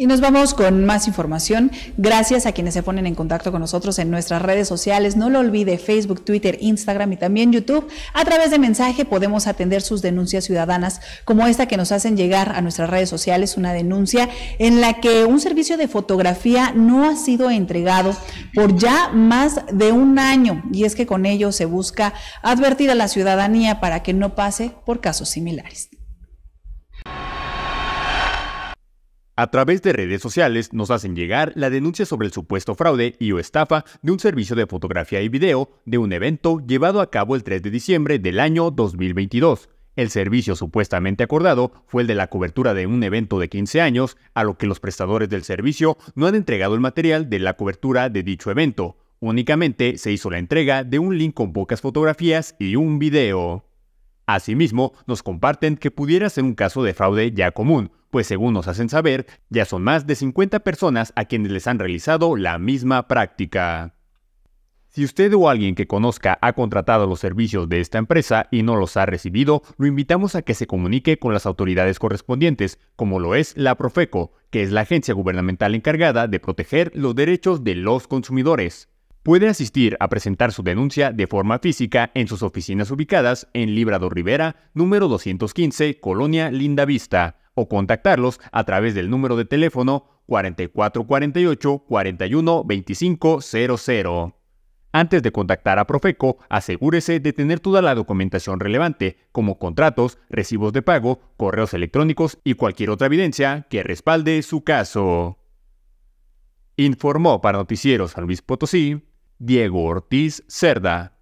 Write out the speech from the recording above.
Y nos vamos con más información. Gracias a quienes se ponen en contacto con nosotros en nuestras redes sociales. No lo olvide, Facebook, Twitter, Instagram y también YouTube. A través de mensaje podemos atender sus denuncias ciudadanas, como esta que nos hacen llegar a nuestras redes sociales, una denuncia en la que un servicio de fotografía no ha sido entregado por ya más de un año. Y es que con ello se busca advertir a la ciudadanía para que no pase por casos similares. A través de redes sociales nos hacen llegar la denuncia sobre el supuesto fraude y o estafa de un servicio de fotografía y video de un evento llevado a cabo el 3 de diciembre del año 2022. El servicio supuestamente acordado fue el de la cobertura de un evento de 15 años, a lo que los prestadores del servicio no han entregado el material de la cobertura de dicho evento. Únicamente se hizo la entrega de un link con pocas fotografías y un video. Asimismo, nos comparten que pudiera ser un caso de fraude ya común, pues según nos hacen saber, ya son más de 50 personas a quienes les han realizado la misma práctica. Si usted o alguien que conozca ha contratado los servicios de esta empresa y no los ha recibido, lo invitamos a que se comunique con las autoridades correspondientes, como lo es la Profeco, que es la agencia gubernamental encargada de proteger los derechos de los consumidores. Puede asistir a presentar su denuncia de forma física en sus oficinas ubicadas en Librado Rivera, número 215, Colonia Linda Vista, o contactarlos a través del número de teléfono 4448 412500 Antes de contactar a Profeco, asegúrese de tener toda la documentación relevante, como contratos, recibos de pago, correos electrónicos y cualquier otra evidencia que respalde su caso. Informó para Noticieros San Luis Potosí, Diego Ortiz Cerda.